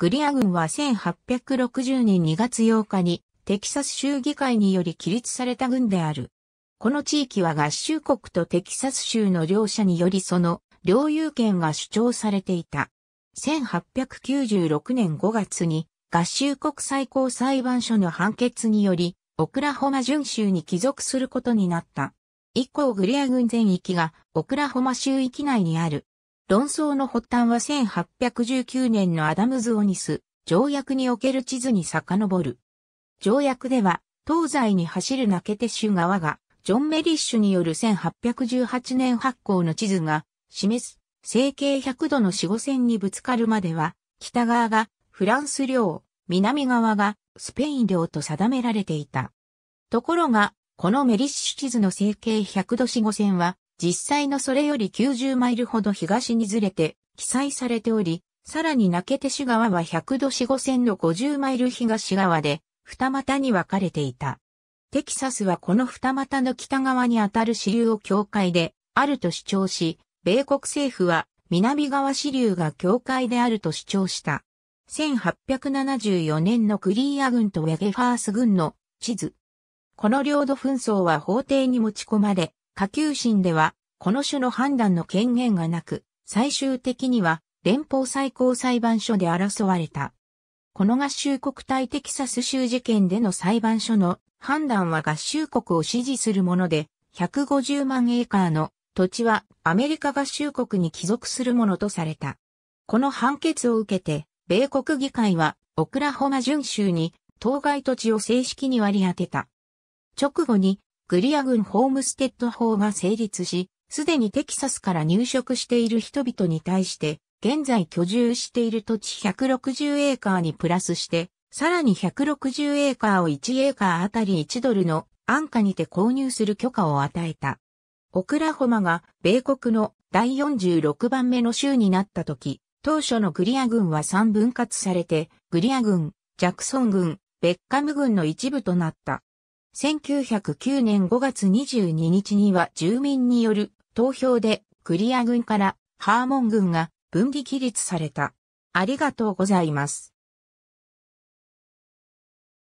グリア軍は1860年2月8日にテキサス州議会により起立された軍である。この地域は合衆国とテキサス州の両者によりその領有権が主張されていた。1896年5月に合衆国最高裁判所の判決によりオクラホマ準州に帰属することになった。以降グリア軍全域がオクラホマ州域内にある論争の発端は1819年のアダムズ・オニス条約における地図に遡る。条約では、東西に走るナケテシュ川が、ジョン・メリッシュによる1818年発行の地図が、示す、成形100度の死後線にぶつかるまでは、北側がフランス領、南側がスペイン領と定められていた。ところが、このメリッシュ地図の成形100度死後線は、実際のそれより90マイルほど東にずれて記載されており、さらに泣けて市側は100度四五線の50マイル東側で二股に分かれていた。テキサスはこの二股の北側にあたる支流を境界であると主張し、米国政府は南側支流が境界であると主張した。1874年のクリーア軍とウェゲファース軍の地図。この領土紛争は法廷に持ち込まれ、下級審ではこの種の判断の権限がなく、最終的には連邦最高裁判所で争われた。この合衆国対テキサス州事件での裁判所の判断は合衆国を支持するもので、150万エーカーの土地はアメリカ合衆国に帰属するものとされた。この判決を受けて、米国議会はオクラホマ準州に当該土地を正式に割り当てた。直後にグリア軍ホームステッド法が成立し、すでにテキサスから入植している人々に対して、現在居住している土地160エーカーにプラスして、さらに160エーカーを1エーカーあたり1ドルの安価にて購入する許可を与えた。オクラホマが米国の第46番目の州になった時、当初のグリア軍は3分割されて、グリア軍、ジャクソン軍、ベッカム軍の一部となった。1909年5月22日には住民による投票でクリア軍からハーモン軍が分離起立された。ありがとうございます。